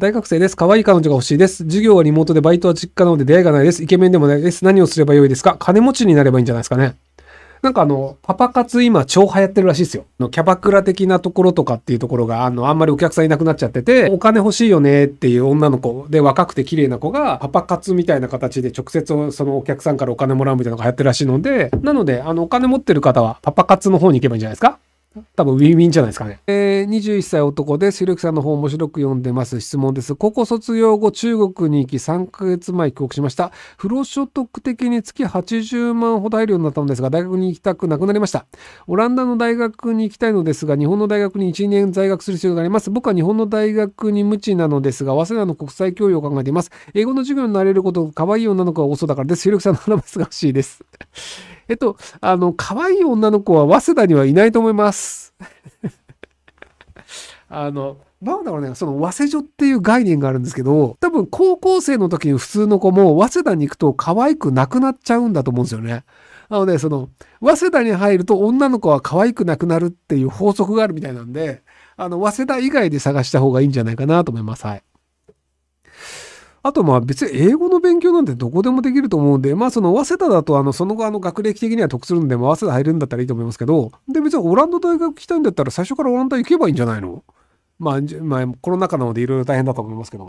大学生です。可愛い彼女が欲しいです。授業はリモートでバイトは実家なので出会いがないです。イケメンでもないです。何をすればよいですか金持ちになればいいんじゃないですかね。なんかあの、パパ活今超流行ってるらしいですよ。のキャバクラ的なところとかっていうところが、あの、あんまりお客さんいなくなっちゃってて、お金欲しいよねっていう女の子で若くて綺麗な子が、パパ活みたいな形で直接そのお客さんからお金もらうみたいなのが流行ってるらしいので、なので、あの、お金持ってる方はパパ活の方に行けばいいんじゃないですか多分ウィンウィンじゃないですかね。えー、21歳男です。ひろゆきさんの方面白く読んでます。質問です。高校卒業後、中国に行き3ヶ月前帰国しました。不労所得的に月80万ほど入るようになったのですが、大学に行きたくなくなりました。オランダの大学に行きたいのですが、日本の大学に1年在学する必要があります。僕は日本の大学に無知なのですが、早稲田の国際教養を考えています。英語の授業になれること、可愛い女の子が多そうだからです。ひろゆきさんのスが欲しいです。えっと、あの、可愛い女の子は早稲田にはいないと思います。あの、なんだろうね、その、早稲女っていう概念があるんですけど、多分高校生の時に普通の子も、早稲田に行くと可愛くなくなっちゃうんだと思うんですよね。なので、その、早稲田に入ると女の子は可愛くなくなるっていう法則があるみたいなんで、あの、早稲田以外で探した方がいいんじゃないかなと思います。はい。あとまあ別に英語の勉強なんてどこでもできると思うんで、まあその早稲田だとあのその後あの学歴的には得するんで、まあ早稲田入るんだったらいいと思いますけど、で別にオランダ大学行きたいんだったら最初からオランダ行けばいいんじゃないのまあ、まあ、コロナ禍なのでいろいろ大変だと思いますけど。